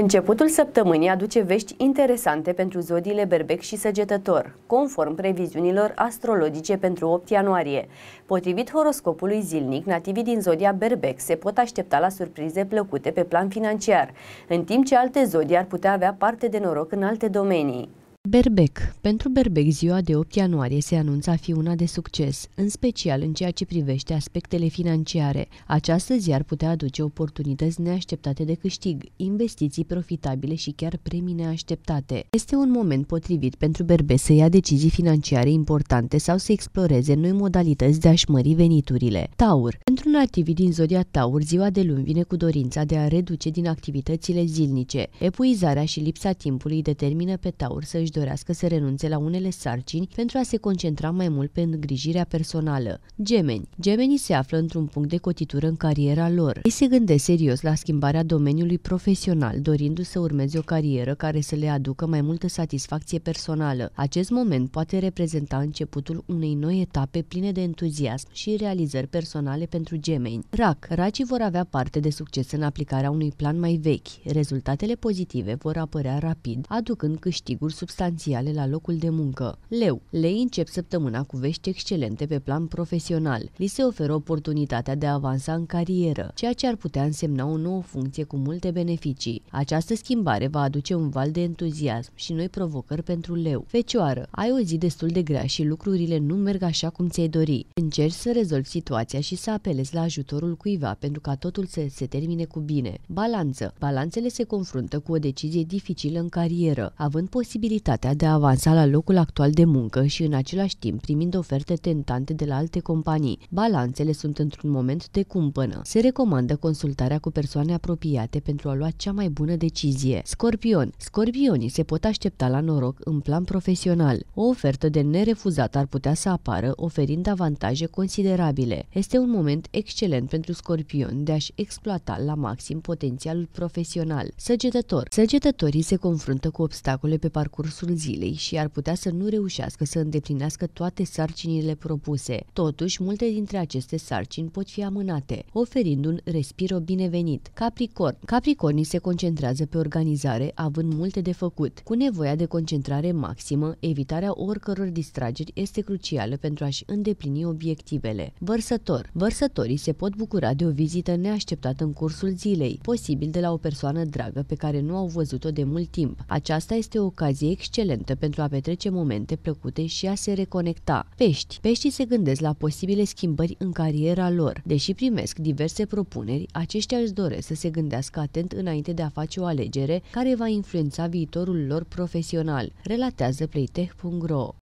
Începutul săptămânii aduce vești interesante pentru zodiile berbec și săgetător, conform previziunilor astrologice pentru 8 ianuarie. Potrivit horoscopului zilnic, nativii din zodia berbec se pot aștepta la surprize plăcute pe plan financiar, în timp ce alte zodii ar putea avea parte de noroc în alte domenii. Berbec. Pentru Berbec, ziua de 8 ianuarie se anunța a fi una de succes, în special în ceea ce privește aspectele financiare. Această zi ar putea aduce oportunități neașteptate de câștig, investiții profitabile și chiar premii neașteptate. Este un moment potrivit pentru Berbec să ia decizii financiare importante sau să exploreze noi modalități de a-și mări veniturile. Taur. Pentru nativii din zodia Taur, ziua de luni vine cu dorința de a reduce din activitățile zilnice. Epuizarea și lipsa timpului determină pe Taur să-și dorească să renunțe la unele sarcini pentru a se concentra mai mult pe îngrijirea personală. Gemeni. Gemenii se află într-un punct de cotitură în cariera lor. Ei se gândesc serios la schimbarea domeniului profesional, dorindu-se să urmeze o carieră care să le aducă mai multă satisfacție personală. Acest moment poate reprezenta începutul unei noi etape pline de entuziasm și realizări personale pentru gemeni. RAC. Racii vor avea parte de succes în aplicarea unui plan mai vechi. Rezultatele pozitive vor apărea rapid, aducând câștiguri substanțiale substanțiale la locul de muncă. Leu, lei încep săptămâna cu vești excelente pe plan profesional. Li se oferă oportunitatea de a avansa în carieră, ceea ce ar putea însemna o nouă funcție cu multe beneficii. Această schimbare va aduce un val de entuziasm și noi provocări pentru leu. Fecioară, ai o zi destul de grea și lucrurile nu merg așa cum ți-ai dori. Încerci să rezolvi situația și să apelezi la ajutorul cuiva pentru ca totul să se termine cu bine. Balanță. Balanțele se confruntă cu o decizie dificilă în carieră, având posibilitatea posibilitatea de a avansa la locul actual de muncă și în același timp primind oferte tentante de la alte companii. Balanțele sunt într-un moment de cumpănă. Se recomandă consultarea cu persoane apropiate pentru a lua cea mai bună decizie. Scorpion. Scorpionii se pot aștepta la noroc în plan profesional. O ofertă de nerefuzat ar putea să apară, oferind avantaje considerabile. Este un moment excelent pentru scorpion de a-și exploata la maxim potențialul profesional. Săgetător. Săgetătorii se confruntă cu obstacole pe parcurs cursul zilei și ar putea să nu reușească să îndeplinească toate sarcinile propuse. Totuși, multe dintre aceste sarcini pot fi amânate, oferind un respiro binevenit. Capricorn. Capricornii se concentrează pe organizare, având multe de făcut. Cu nevoia de concentrare maximă, evitarea oricăror distrageri este crucială pentru a-și îndeplini obiectivele. Vărsător. Vărsătorii se pot bucura de o vizită neașteptată în cursul zilei, posibil de la o persoană dragă pe care nu au văzut-o de mult timp. Aceasta este o ocazie excelentă pentru a petrece momente plăcute și a se reconecta. Pești. Peștii se gândesc la posibile schimbări în cariera lor. Deși primesc diverse propuneri, aceștia își doresc să se gândească atent înainte de a face o alegere care va influența viitorul lor profesional, relatează playtech.ro.